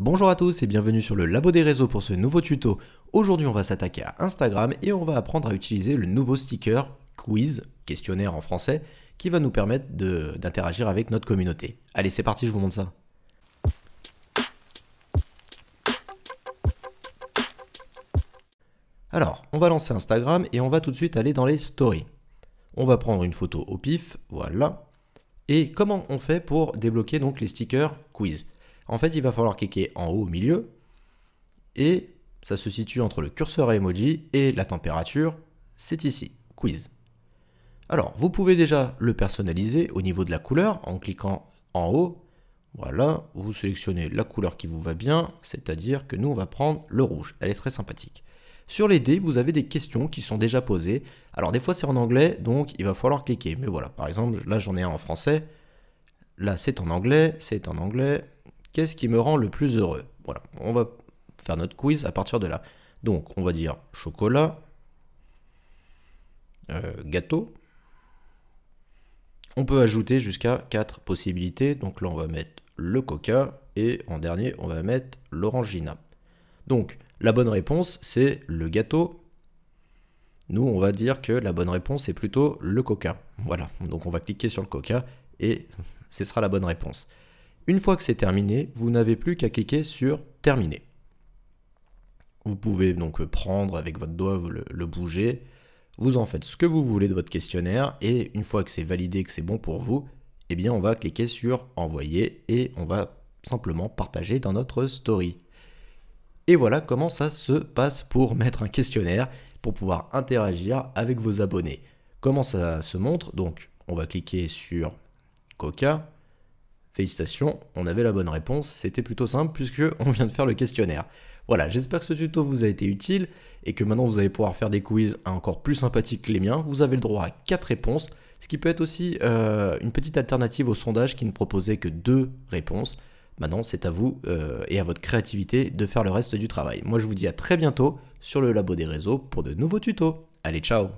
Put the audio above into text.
Bonjour à tous et bienvenue sur le Labo des réseaux pour ce nouveau tuto. Aujourd'hui on va s'attaquer à Instagram et on va apprendre à utiliser le nouveau sticker quiz, questionnaire en français, qui va nous permettre d'interagir avec notre communauté. Allez c'est parti, je vous montre ça. Alors, on va lancer Instagram et on va tout de suite aller dans les stories. On va prendre une photo au pif, voilà. Et comment on fait pour débloquer donc les stickers quiz en fait, il va falloir cliquer en haut au milieu et ça se situe entre le curseur à emoji et la température, c'est ici, quiz. Alors, vous pouvez déjà le personnaliser au niveau de la couleur en cliquant en haut. Voilà, vous sélectionnez la couleur qui vous va bien, c'est-à-dire que nous, on va prendre le rouge. Elle est très sympathique. Sur les dés, vous avez des questions qui sont déjà posées. Alors, des fois, c'est en anglais, donc il va falloir cliquer. Mais voilà, par exemple, là, j'en ai un en français. Là, c'est en anglais, c'est en anglais, Qu'est-ce qui me rend le plus heureux Voilà, on va faire notre quiz à partir de là. Donc, on va dire chocolat, euh, gâteau. On peut ajouter jusqu'à 4 possibilités. Donc là, on va mettre le coca et en dernier, on va mettre l'orangina. Donc, la bonne réponse, c'est le gâteau. Nous, on va dire que la bonne réponse est plutôt le coca. Voilà, donc on va cliquer sur le coca et ce sera la bonne réponse. Une fois que c'est terminé, vous n'avez plus qu'à cliquer sur Terminer. Vous pouvez donc prendre avec votre doigt, le, bouger, vous en faites ce que vous voulez de votre questionnaire et une fois que c'est validé, que c'est bon pour vous, eh bien on va cliquer sur envoyer et on va simplement partager dans notre story. Et voilà comment ça se passe pour mettre un questionnaire pour pouvoir interagir avec vos abonnés. Comment ça se montre Donc on va cliquer sur Coca, Félicitations, on avait la bonne réponse, c'était plutôt simple puisque on vient de faire le questionnaire. Voilà, j'espère que ce tuto vous a été utile et que maintenant vous allez pouvoir faire des quiz encore plus sympathiques que les miens. Vous avez le droit à 4 réponses, ce qui peut être aussi euh, une petite alternative au sondage qui ne proposait que 2 réponses. Maintenant, c'est à vous euh, et à votre créativité de faire le reste du travail. Moi, je vous dis à très bientôt sur le Labo des réseaux pour de nouveaux tutos. Allez, ciao